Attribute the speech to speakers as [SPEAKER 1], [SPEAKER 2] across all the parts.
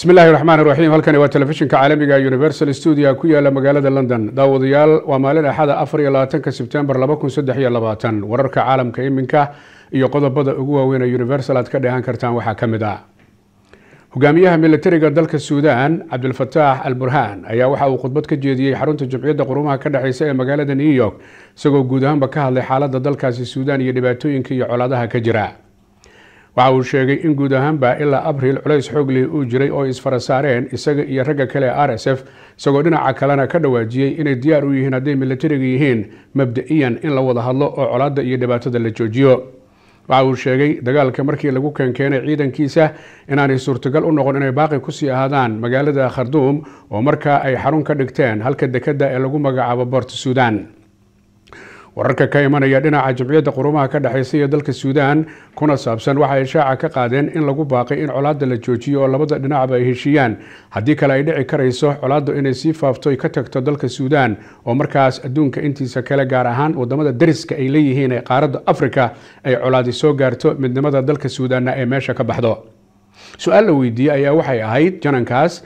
[SPEAKER 1] bismi illahi raxmaan raxiim halkani waa telefishinka caalamiga universal stuudia ku yaala magaalada london daawadayaal waa maalin axada afar iyo labaatanka sebtembar laba kun saddex iyo labaatan wararka caalamka iminka iyo qodobada ugu waaweyn ee universal aad ka dheehan kartaan waxaa ka mid ah hogaamiyaha militariga dalka suudan cabdilfataax al burhaan ayaa waxa uu khudbad ka jeediyey xarunta jumciyadda qurumaha ka dhexeysa ee magaalada new york isagoo guud ahaanba ka hadlay xaaladda dalkaasi suudan iyo dhibaatooyinka iyo colaadaha ka jira waxa uu sheegay in guud ahaanba ilaa abriil culays xoog leh uu jiray oo isfara saareen isaga iyo ragga kale ee r s f isagoo dhinaca kalena ka dhawaajiyey inay diyaar u yihiin hadday milatariga yihiin mabda-iyan in la wada hadlo oo colaadda iyo dhibaatada la joojiyo waxa uu sheegay dagaalka markii lagu keenkeenay ciidankiisa inaanay suurtagal u noqon inay baaqi kusii ahaadaan magaalada kharduum oo markaa ay xarun ka dhigteen halka dekedda ee lagu magacaabo boorta suudan wararka ka imanaya dhinaca jamciyadda qurumaha ka dhexeysa iyo dalka suudaan kuna saabsan waxa ay shaaca ka qaadeen in lagu baaqay in colaadda la joojiyo oo labada dhinacba ay heshiiyaan haddii kale ay dhici karayso colaaddu inay sii faaftoy ka tagto dalka suudaan oo markaas adduunka intiisa kale gaar ahaan wadamada dariska ay leeyihiin ee qaaradda afrika ay colaadi soo gaarto midnimada dalka suudaanna ee meesha ka baxdo su-aal la weydiiyey ayaa waxay ahayd janankaas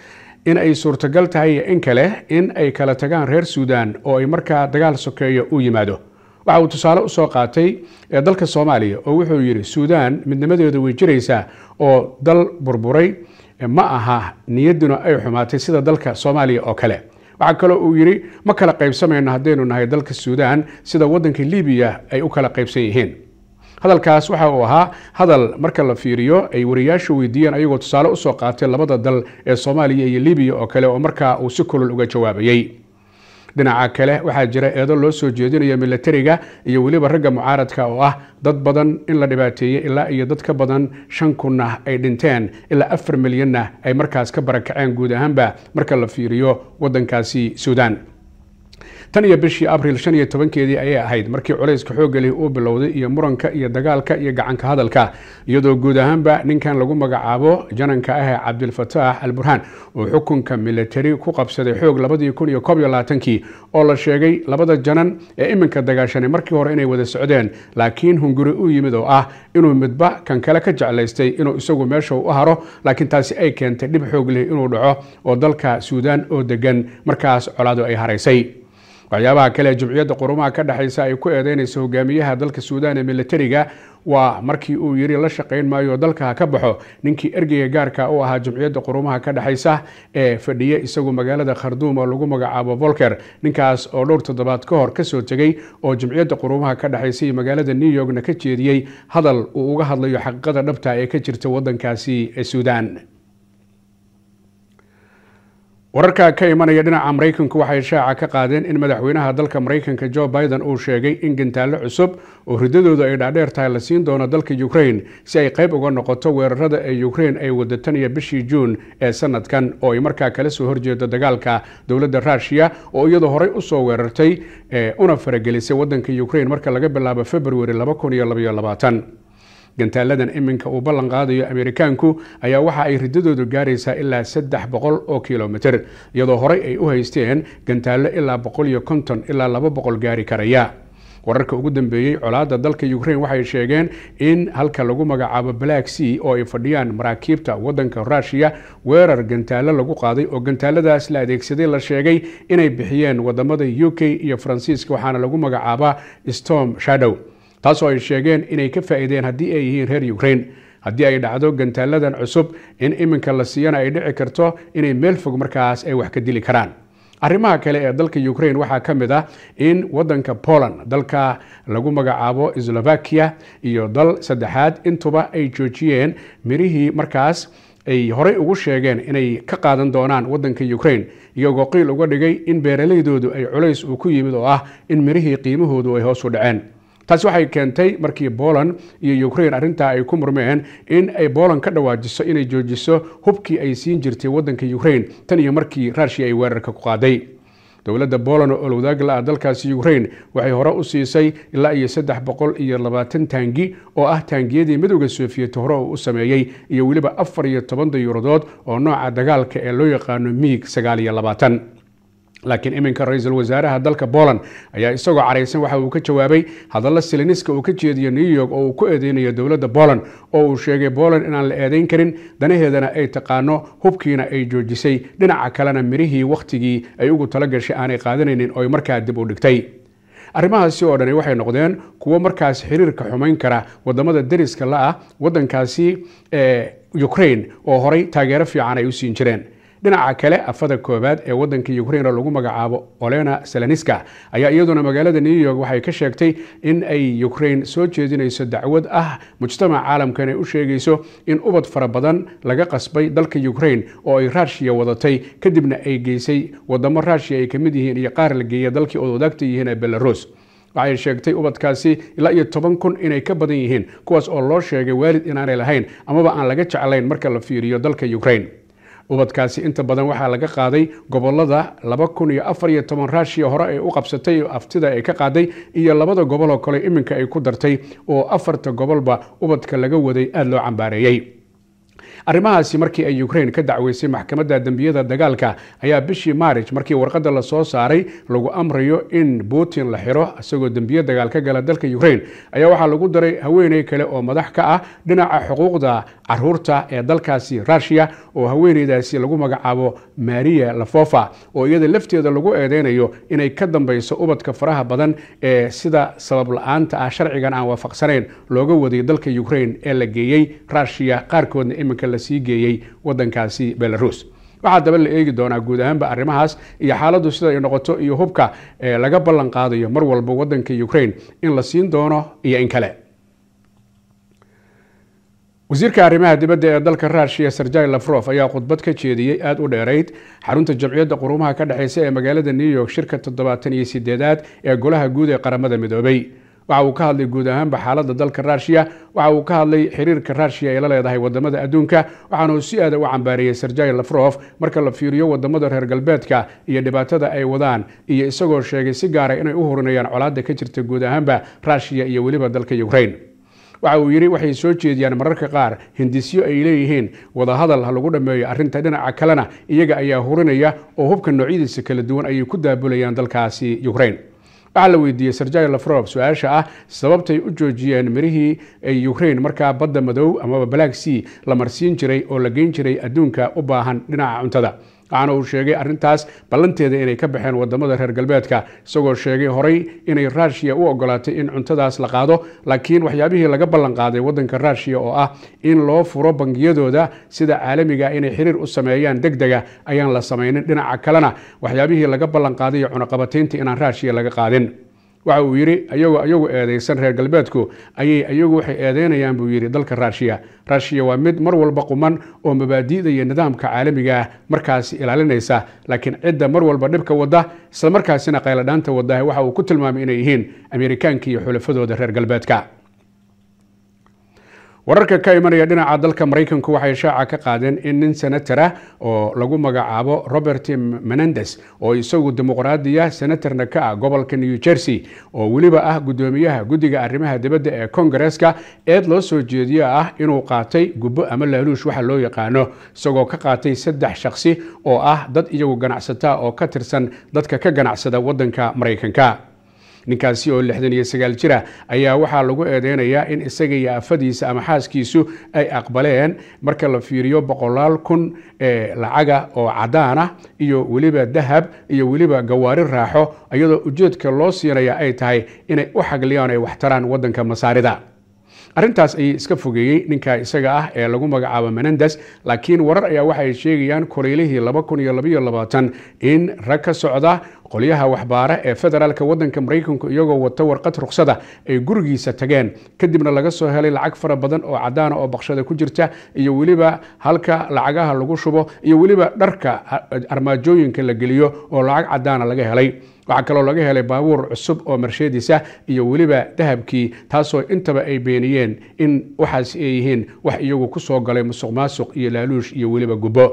[SPEAKER 1] in ay suurtagal tahay iyo in kale in ay kala tagaan reer suudaan oo ay markaa dagaal sokeeyo u yimaado waxa uu tusaale usoo qaatay dalka soomaaliya oo wuxuu yidhi suudaan midnimadeeda way jiraysaa oo dal burburay ma aha niyadduna ay xumaatay sida dalka soomaaliya oo kale waxa kaloo uu yidhi ma kala qaybsamayno haddaynu nahay dalka suudaan sida waddanka libiya ay u kala qaybsan yihiin hadalkaas waxa uu ahaa hadal marka la fiiriyo ay wariyaashu weydiiyeen ayagoo tusaale usoo qaatay labada dal ee soomaaliya iyo libiya oo kale oo markaa uu si kulul uga jawaabayey dhinaca kale waxaa jira eedo loo soo jeedinayo milatariga iyo weliba ragga mucaaradka oo ah dad badan in la dhibaateeyey ilaa iyo dad ka badan shan kunna ah ay dhinteen ilaa afar milyanna ah ay markaas ka barakaceen guud ahaanba marka la fiiriyo waddankaasi suudaan tan iyo bishii abril shan iyo tobankeedii ayay ahayd markii culayska xoogga leh uu bilowday iyo muranka iyo dagaalka iyo gacanka hadalka iyadoo guud ahaanba ninkan lagu magacaabo jananka ah ee al burhaan uu xukunka militari ku qabsaday xoog labadii kun iyo koob iyo labaatankii oo la sheegay labada janan ee iminka dagaashanay markii hore inay wada socdeen laakiin hunguri u yimid oo ah inuu midba kan kale ka jeclaystay inuu isagu meesha u haro laakiin taasi ay keentay dhib xoog leh inuu dhaco oo dalka suudaan oo degan markaas colaadu ay haraysay waxyaabaha kale jumciyadda qurumaha ka dhexaysa ay ku eedeynaysa hogaamiyaha dalka suudaan ee milatariga waa markii uu yidhi la shaqayn maayo dalka ha ka baxo ninkii ergeyga gaarka u ahaa jumciyadda qurumaha ka dhexaysa ee fadhiye isagu magaalada kharduum oo lagu magacaabo volker ninkaas oo dhowr toddobaad ka hor kasoo tegey oo jumciyadda qurumaha ka dhexeysa iyo magaalada new yorkna ka jeediyey hadal uu uga hadlayo xaqiiqada dhabta ah ee ka jirta waddankaasi ee suudaan wararka ka imanaya dhinaca maraykanku waxay shaaca ka qaadeen in madaxweynaha dalka maraykanka jo biden uu sheegay in gantaallo cusub oo ridadoodu ay dhaadheer tahay la siin doono dalka ukrain si ay qayb uga noqoto weerarada ee ukrain ay wada tan iyo bishii juun ee sanadkan oo ay markaa kala soo horjeedo dagaalka dowladda ruushiya oo iyadoo horey usoo weerartay ee eh, una faragelisay wadanka ukrain marka laga bilaabo februari gantaaladan iminka uu ballan qaadayo ameerikaanku ayaa waxa ay ridadoodu gaaraysaa ilaa saddex boqol oo kilomiter iyadoo horey ay u haysteen gantaallo ilaa boqol iyo konton ilaa laba boqol gaari karaya wararka ugu dambeeyey colaadda dalka ukrain waxay sheegeen in halka lagu magacaabo black sea oo ay fadhiyaan maraakiibta wadanka ruushiya weerar gantaalo lagu qaaday oo gantaaladaas la adeegsaday la sheegay inay bixiyeen wadamada u k iyo faransiiska waxaana lagu magacaabaa storm shadow taasoo ay sheegeen inay ka faa'iideen haddii ay yihiin reer ukraine haddii ay dhacdo gantaaladan cusub in iminka la siiyana ay dhici karto inay meel fog markaas ay wax ka dili karaan arrimaha kale ee dalka ukraine waxaa ka mid ah in waddanka poland dalka lagu magacaabo slovakia iyo dal saddexaad intuba ay joojiyeen mirihii markaas ay horey ugu sheegeen inay ka qaadan doonaan waddanka ukraine iyagoo qiil uga dhigay in beeralaydoodu ay culays uu ku yimid oo ah in mirihii qiimahoodu ay hoos u dhaceen taasi waxay keentay markii booland iyo ukrain arrintaa ay ku murmeen in ay booland ka dhawaajiso inay joojiso hubkii ay siin jirtay wadanka ukrein tan iyo markii rushia ay weerarka ku qaaday dowladda poland oo olwadaaga la ah dalkaasi ukrain waxay hore u siisay ilaa iyo saddex boqol iyo labaatan taangi oo ah taangiyadii midowda sofiyeet hore oo u sameeyey iyo weliba afar iyo toban dayuuradood oo nooca dagaalka ee loo yaqaano miig sagaal iyo labaatan laakiin iminka ra-iisul wasaaraha dalka poland ayaa isagoo caraysan waxa uu ka jawaabay hadallo siliniska uu ka jeediyo new york oo uu ku eedeynayo dowladda poland oo uu sheegay poland inaan la eedeyn karin danaheedana ay taqaano hubkiina ay joojisay dhinaca kalena mirihii wakhtigii ay ugu talagashay aanay qaadanaynin ooy markaa dib u dhigtay arrimahaasi oo dhani waxay noqdeen kuwo markaas xiriirka xumayn kara wadamada deriska la ah waddankaasi eh, ukraine oo horay taageero fiican ay u siin jireen dhinaca kale afada koowaad ee wadanka ukrain lagu magacaabo olena seleniska ayaa iyaduna magaalada new york waxay ka sheegtay in ay ukrain soo jeedinayso dacwad ah mujtamac caalamka inay u sheegayso in ubad fara badan laga qasbay dalka ukrain oo ay raashiya wadatay kadibna ay geysay waddamo raashiya ay ka mid yihiin iyo qaar la geeya dalkii oo yihiin ee belarus waxay sheegtay ubadkaasi ilaa iyo toban kun inay ka badan yihiin kuwaas oo loo sheegay waalid inaanay lahayn amaba aan laga jeclayn marka la fiiriyo dalka ukrain ubadkaasi inta badan waxaa laga qaaday gobolada laba kun iyo afar iyo toban raashiya hore ay u qabsatay aftida ay ka qaaday iyo labada gobol oo kale iminka ay ku dartay oo afarta gobolba ubadka laga waday aada loo cambaareeyey arrimahaasi markii ay ukrein ka dacweysay maxkamadda dembiyada dagaalka ayaa bishii maarij markii warqadda lasoo saaray lagu amrayo in buutin la xiro isagoo dembiyo dagaal ka gala dalka ukrein ayaa waxaa lagu daray haweeney kale oo madax ka ah dhinaca xuquuqda caruurta ee dalkaasi rusia oo haweeneydaasi lagu magacaabo maria lafofa oo iyada lafteeda lagu eedeynayo inay ka dambayso ubadka faraha badan ee sida sabab la-aanta ah sharcigan aan waafaqsanayn looga waday dalka ukraine ee la geeyey rusia qaarkoodna iminka lasii geeyey waddankaasi belarus waxaa daba la eegi doonaa guud ahaanba arrimahaas iyo xaaladdu sida ay noqoto iyo hubka ee laga ballan qaadayo mar walba waddanka ukraine in la siin doono iyo in kale wasiirka arrimaha dibadda ee dalka ruushiya serjai lafrof ayaa khudbad ka jeediyey aada u dheerayd xarunta jamciyadda qurumaha ka dhexeysa ee magaalada new york shirka toddobaatan iyo sideedaad ee golaha guud ee qaramada midoobay waxa uu ka hadlay guud ahaanba xaaladda dalka ruushiya waxa uu ka hadlay xiriirka ruushiya ee la leedahay wadamada adduunka waxaanuu si aada ah u cambaariyey serjai lafrof marka la fiiriyo wadamada reer galbeedka iyo dhibaatada ay wadaan iyo isagoo sheegay si gaara ah inay u hurinayaan colaadda ka jirta guud ahaanba ruushiya iyo weliba dalka ukrain waxa uu yidhi waxay soo jeediyaan mararka qaar hindisyo ay leeyihiin wadahadal ha lagu dhammeeyo arrinta dhinaca kalena iyaga ayaa hurinaya oo hubka noocyadiisa kala duwan ayay ku daabulayaan dalkaasi ukraine waxaa la weydiiyey serjai lafrof su-aasha ah sababtay u joojiyeen mirihii ay ukrain markaa badda madow amaba balaag sea la marsiin jiray oo la geyn jiray adduunka u baahan dhinaca cuntada waxaana uu sheegay arintaas ballanteeda inay ka baxeen waddamada reer galbeedka isagoo sheegay horay inay raashiya u ogolaatay in cuntadaas la qaado laakiin waxyaabihii laga ballan qaaday wadanka raashiya oo ah in loo furo bangiyadooda sida caalamiga ah inay xiriir u sameeyaan deg dega ayaan la samaynin dhinaca kalena waxyaabihii laga ballan qaadayo cunaqabataynta inaan raashiya laga qaadin waxa uu yidhi ayagoo iyagu eedeysan reer galbeedku ayay iyagu waxay eedaynayaan buu yidhi dalka raashiya raashiya waa mid mar walba quman oo mabaadi'da iyo nidaamka caalamiga ah markaasi ilaalinaysa laakiin cidda mar walba dhibka wadda isla markaasina qayladhaanta wadaah waxa uu ku tilmaamay inay yihiin ameerikaanka iyo xulafadooda reer galbeedka wararka ka imanaya dhinaca dalka maraykanku waxay shaaca ka qaadeen in nin senator ah oo lagu magacaabo robert menendes oo isagu dimuqraadiya senatorna ka ah gobolka new jersey oo weliba ah guddoomiyaha guddiga arrimaha dibadda ee kongareska eed loo soo jeediyo ah inuu qaatay gubbo ama laaluush waxa loo yaqaano isagoo ka qaatay saddex shakhsi oo ah dad iyagu ganacsataa oo ka tirsan dadka ka ganacsada waddanka maraykanka ninkaasi oo lixdan iyo sagaal jira ayaa waxaa lagu eedeynayaa in isaga iyo afadiisa ama xaaskiisu ay aqbaleen marka la fiiriyo boqolaal kun ee lacaga oo cadaan ah iyo weliba dahab iyo weliba gawaari raaxo iyadoo ujeedka loo siinaya ay tahay inay u xagliyaan ay waxtaraan wadanka masaarida arrintaas ayay iska fogeeyey ninka isaga ah ee lagu magacaabo menendes laakiin warar ayaa waxa ay sheegayaan laba kun iyo kuleylihii in rag ka socda qolyaha waxbaara ee federaalka wadanka maraykanku iyagoo wata warqad ruqsada ay gurigiisa tageen kadibna laga soo helay lacag fara badan oo cadaana oo baqshada ku jirta iyo weliba halka lacagaha lagu shubo iyo weliba dharka armaajooyinka la geliyo oo lacag cadaana ah laga helay waxaa kaloo laga helay baabuur cusub oo marsheedisa iyo weliba dahabkii taasoo intaba ay beeniyeen in waxaas ay yihiin wax iyagu ku soo galay musuq maasuq iyo laaluush iyo weliba gubo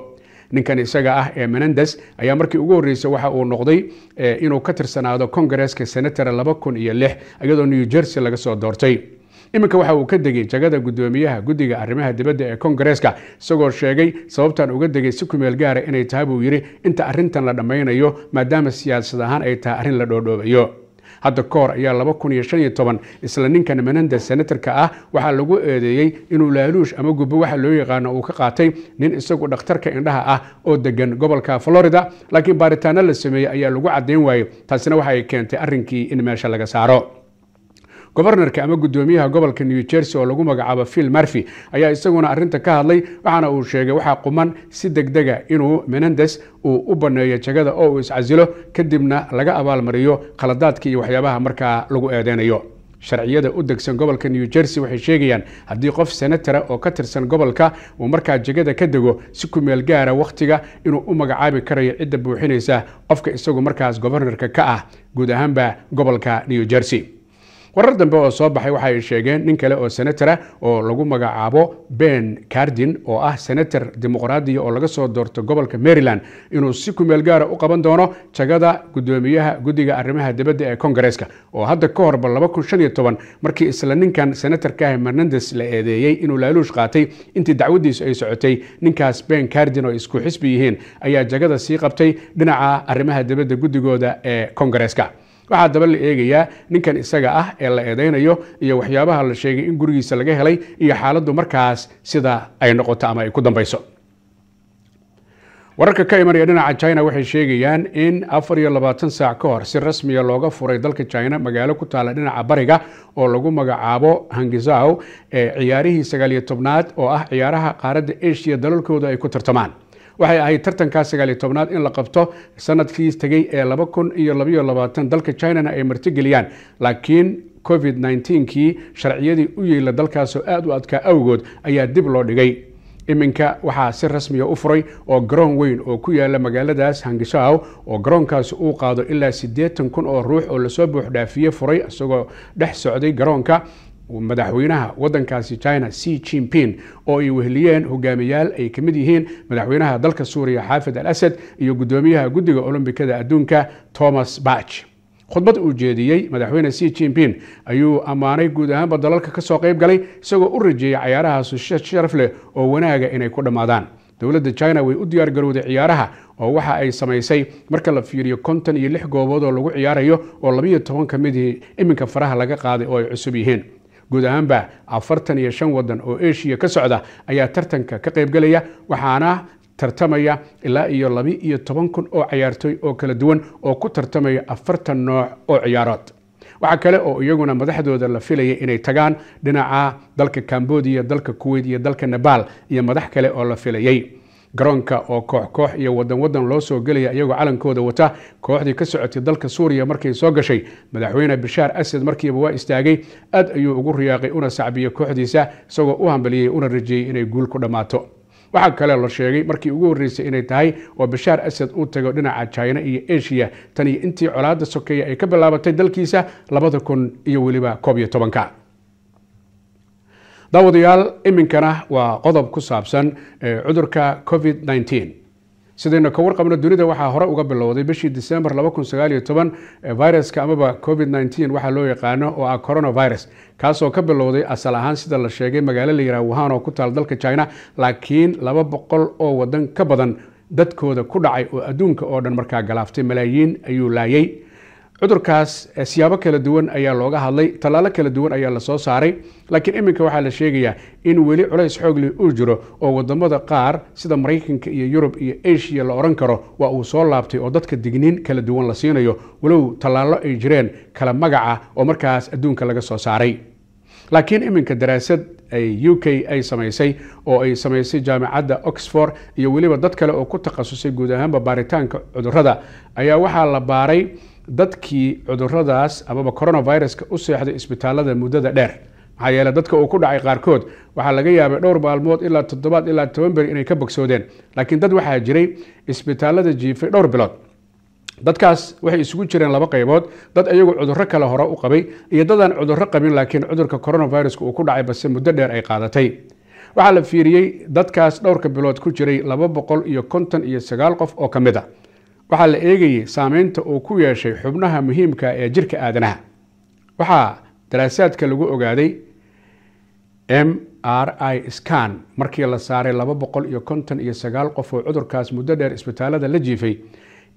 [SPEAKER 1] ninkan isaga ah ee menandes ayaa markii ugu horreysay waxa uu noqday eh, inuu ka tirsanaado kongareska senatara laba kun iyo lix iyadoo new jersey laga soo doortay iminka waxa uu ka degay jagada guddoomiyaha guddiga arrimaha dibadda ee kongareska isagoo sheegay sababtan uga degay si kumeel gaara inay tahay buu yidhi inta arrintan la dhammaynayo maadaama siyaasad ahaan ay tahay arrin la dhoodhoobayo hadda kahor ayaa laba kun iyo shan iyo toban isla ninkan menandes senatarka ah waxaa lagu eedeeyey inuu laaluush ama gubo waxa loo yaqaano uu ka qaatay nin isagu dhakhtarka indhaha ah oo degan gobolka florida laakiin baaritaano la sameeyey ayaa lagu caddayn waayey taasina waxa ay keentay arrinkii in meesha laga saaro gobernarka ama guddoomiyaha gobolka new jersey oo lagu magacaabo phil marfi ayaa isaguna arinta ka hadlay waxaana uu sheegay waxaa quman si deg dega inuu menendes uu u banneeyo jagada oo uu iscasilo kadibna laga abaalmariyo khaladaadka iyo waxyaabaha markaa lagu eedeynayo sharciyada u degsan gobolka new jersey waxay sheegayaan haddii qof senatara ah oo ka tirsan gobolka uu markaa jegada ka dego si kumeel gaara ah wakhtiga inuu u magacaabi karayo cidda buuxinaysa qofka isagu markaas gobernarka ka ah guud ahaanba gobolka new jersey warar dambe oo soo baxay waxa ay sheegeen nin kale oo senatara ah oo lagu magacaabo ben cardin oo ah senator dimuqraadiya oo laga soo doorto gobolka maryland inuu si kumeel gaara ah u qaban doono jagada guddoomiyaha guddiga arrimaha dibadda ee kongareeska oo hadda ka horba markii isla ninkan senatarkaah mernandes la eedeeyey inuu laaluush qaatay intii dacwadiisu ay socotay ninkaas ben cardin oo isku xisbi yihiin ayaa jagada sii qabtay dhinaca arrimaha dibadda guddigooda ee kongareeska waxaa daba la eegayaa ninkan isaga ah ee la eedaynayo iyo waxyaabaha la sheegay in gurigiisa laga helay iyo xaaladdu markaas sida ay noqoto ama ay ku dambayso wararka ka imanaya dhinaca china waxay sheegayaan in afar iyo labaatan saac ka hor si rasmiya ah looga furay dalka china magaalo ku taalla dhinaca bariga oo lagu magacaabo hangizaw ee ciyaarihii sagaaliyo tobnaad oo ah ciyaaraha qaaradda asiya dalalkooda ay ku tartamaan waxay ahayd tartankaa sagaaliyo tobnaad in la qabto sanadkii tegey ee laba kun iyo labayo labaatan dalka chinana ay martigeliyaan laakiin covid nnetenkii sharciyadii u yeela dalkaasoo aad u adkaa awgood ayaa dib loo dhigay iminka waxaa si rasmiya ah u furay oo garoon weyn oo ku yaala magaaladaas hangishaw oo garoonkaasi uu qaado ilaa siddeetan kun oo ruux oo lasoo buux dhaafiye furay isagoo dhex socday garoonka madaxweynaha wadankaasi china c jinping oo ay weheliyeen hogaamiyaal ay ka mid yihiin madaxweynaha dalka suuriya xaafid al asad iyo guddoomiyaha guddiga olombikada adduunka thomas bach khudbad uu jeediyey madaxweyne c jinping ayuu ammaanay guud ahaanba dalalka kasoo qayb galay isagoo u rajeeyey cayaarahaasu sharaf leh oo wanaaga inay ku dhammaadaan dowladda china way u diyaargarowday ciyaaraha oo waxa ay samaysay marka la fiiriyo konton iyo lix goobood oo lagu ciyaarayo oo labiyo toban ka midii iminka faraha laga qaaday oo ay cusub yihiin guud ahaanba afartan iyo shan waddan oo eshiya ka socda ayaa tartanka ka qaybgalaya waxaana tartamaya ilaa iyo labi iyo toban kun oo ciyaartooy oo kala duwan oo ku tartamaya afartan nooc oo ciyaarood waxaa kale oo iyaguna madaxdooda la filaya inay tagaan dhinaca dalka cambodia dalka kuweyt iyo dalka nebal iyo madax kale oo la filayay garoonka oo koox koox iyo waddan wadan loo soo gelaya iyagoo calankooda wata kooxdii ka socotay dalka suuriya markay soo gashay madaxweyne bashaar asad markiiba waa istaagay aad ayuu ugu riyaaqay una sacbiyey kooxdiisa isagoo u hambaliyey una rajeeyey inay guul ku dhammaato waxaa kale la sheegay markii ugu horreysay inay tahay oo bashaar asad uu tago dhinaca jina iyo eshiya tan iyo intii colaadda sokeeya ay ka bilaabatay dalkiisa labada kun iyo weliba koob iyo tobanka daawadayaal iminkana waa qodob ku saabsan eh, cudurka covid nneteen sidaynu ka warqabno dunida waxaa hore uga bilowday bishii december viruska eh, amaba covid nteen waxaa loo yaqaano oo ah coronavirus kaasoo ka bilowday asal ahaan sida la sheegay magaalo la yihah wahan oo ku taal dalka china laakiin laba boqol oo wadan ka badan dadkooda ku dhacay oo adduunka oo dhan markaa galaaftay malaayiin ayuu laayay cudurkaas eh, siyaabo kala duwan ayaa looga hadlay tallaalo kala duwan ayaa lasoo saaray laakiin iminka waxaa la sheegayaa in weli culays xoogleh uu jiro oo wadamada qaar sida maraykanka iyo yurub iyo eshiya la odhan karo waa uu soo laabtay oo dadka digniin kala duwan la siinayo walow tallaalo ay jireen kala magaca oo markaas adduunka laga soo saaray laakiin iminka daraasad ay u k ay samaysay oo ay samaysay jaamicadda oxford iyo weliba dad kale oo ku takhasusay guud ahaanba baaritaanka cudurada ayaa waxaa la baaray dadkii cuduradaas amaba coronaviruska u seexday isbitaalada muddada dheer maxaa yeele dadka uu ku dhacay qaarkood waxaa laga yaabay dhowr maalmood ilaa toddobaad ilaa toban beri inay ka bogsoodeen laakiin dad waxaa jiray isbitaalada jiifay dhowr bilood dadkaas waxay isugu jireen laba qaybood dad iyagu cudurro kale hore u qabay iyo dadaan cudurro qabin laakiin cudurka coronaviruska uu ku dhacay balse muddo dheer ay qaadatay waxaa la fiiriyey dadkaas dhowrka bilood ku jiray laba boqol iyo konton iyo sagaal qof oo ka mid a ah waxaa la eegayay saameynta uu ku yeeshay xubnaha muhiimka ah ee jirka aadanaha waxaa daraasaadka lagu ogaaday m r i scan markii la saaray laba boqol iyo konton iyo sagaal qof oo cudurkaas muddo dheer isbitaalada la jiifay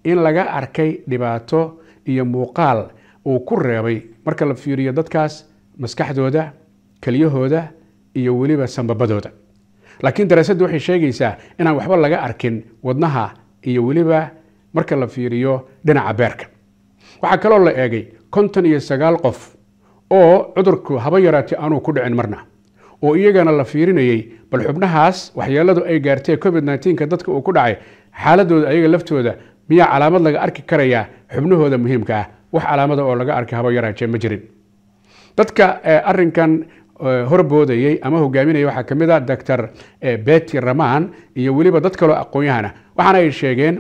[SPEAKER 1] in laga arkay dhibaato iyo muuqaal uu ku reebay marka la fiiriyo dadkaas maskaxdooda kelyahooda iyo weliba sambabadooda laakiin daraasaddu waxay sheegaysaa inaan waxba laga arkin wadnaha iyo weliba marka la fiiriyo dhinaca beerka waxaa kaloo la eegay konton iyo sagaal qof oo cudurku haba yaraatay aanuu ku dhicin marna oo iyagana la fiirinayey bal xubnahaas waxyeeladu ay gaartee covid nteenka dadka uu ku dhacay xaaladooda ayaga laftooda miyaa calaamad laga arki karayaa xubnahooda muhiimka ah wax calaamada ah oo laga arkay haba yaraaje ma jirin dadka eh, arinkan eh, horboodayey ama hogaaminaya waxaa ka mid a ah doctor eh, beti raman iyo weliba dad kaloo aqoon-yahana waxaana ay sheegeen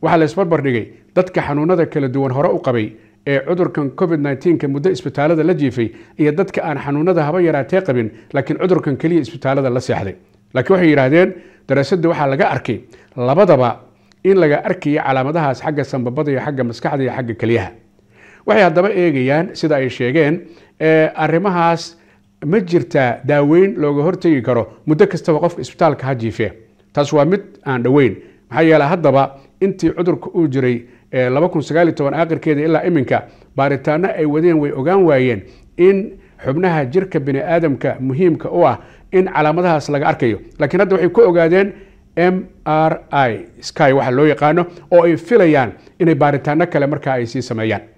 [SPEAKER 1] waxaa la dhigay dadka xanuunada kala duwan hore u qabay ee cudurkan covid nnteenka muddo isbitaalada la jiifay iyo dadka aan xanuunada haba yaraatee qabin laakiin cudurkan keliya isbitaalada la seexday laakiin waxay yidhaahdeen daraasadda waxaa laga arkay labadaba in laga arkayo calaamadahaas xagga sambabada iyo xagga maskaxda iyo xagga keliyaha waxay haddaba eegayaan sida ay sheegeen arrimahaas ma jirtaa daaweyn looga hortegi karo muddo kastaba qofka isbitaalka ha jiifee taas waa mid aan dhoweyn maxaa yeele haddaba intii cudurka uu jiray aakhirkeeda ilaa iminka baaritaano ay wadeen way ogaan waayeen in xubnaha jirka aadamka muhiimka u ah in calaamadahaas laga arkayo laakiin hadda waxay ku ogaadeen m r i sky waxa loo yaqaano oo ay filayaan inay baaritaano kale markaa ay sii sameeyaan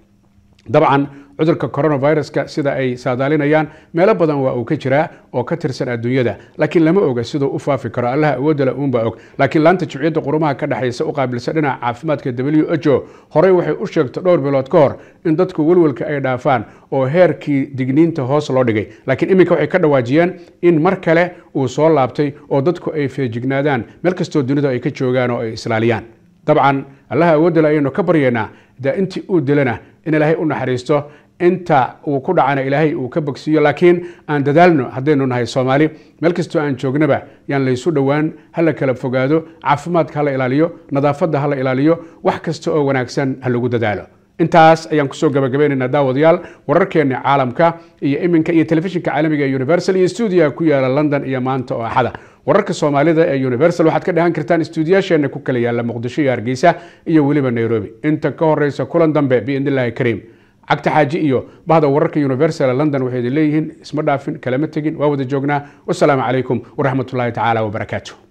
[SPEAKER 1] dabcan cudurka coronaviruska sida ay saadaalinayaan meelo badan waa uu ka jiraa oo ka tirsan adduunyada laakiin lama oga siduu u faafi karo allaha awoodala uunba og laakiin laanta jimciyadda qurumaha ka dhexaysa u qaabilsa dhinaca caafimaadka w h o horey waxay u sheegto dhowr bilood ka hor in dadku welwelka ay dhaafaan oo heerkii digniinta hoos loo dhigay laakiin iminka waxay ka dhawaajiyeen in mar kale uu soo laabtay oo dadku ay feejignaadaan meel kastoo dunidu ay ka joogaan oo ay islaaliyaan dabcan allaha awoodala ayaynu ka baryaynaa dee intii uu dilana in ilaahay u naxariisto inta uu ku dhacana ilaahay uu ka bogsiiyo laakiin aan dadaalno haddaynu nahay soomaali meel kastoo aan joognaba yaan laysu dhowaan ha la kala fogaado caafimaadka ha la ilaaliyo nadaafadda la ilaaliyo wax kasta oo wanaagsan ha lagu dadaalo intaas ayaan kusoo gabagabaynaynaa daawadayaal wararkeena caalamka iyo iminka iyo telefishinka caalamiga ee universal iyo stuudiyaha ku yaala london iyo maanta oo axada wararka soomaalida ee universal waxaad ka dhahan kartaan stuudiyaasheenna ku kala yaalla muqdisho iyo hargeysa iyo weliba nairobi inta ka horeysa kulan dambe biidnillahi kariim cagta xaaji iyo bahda wararka universal london waxay idin leeyihiin isma dhaafin kalama tegin waa wada joognaa wasalaamu calaykum waraxmatullaahi tacaala wabarakaatu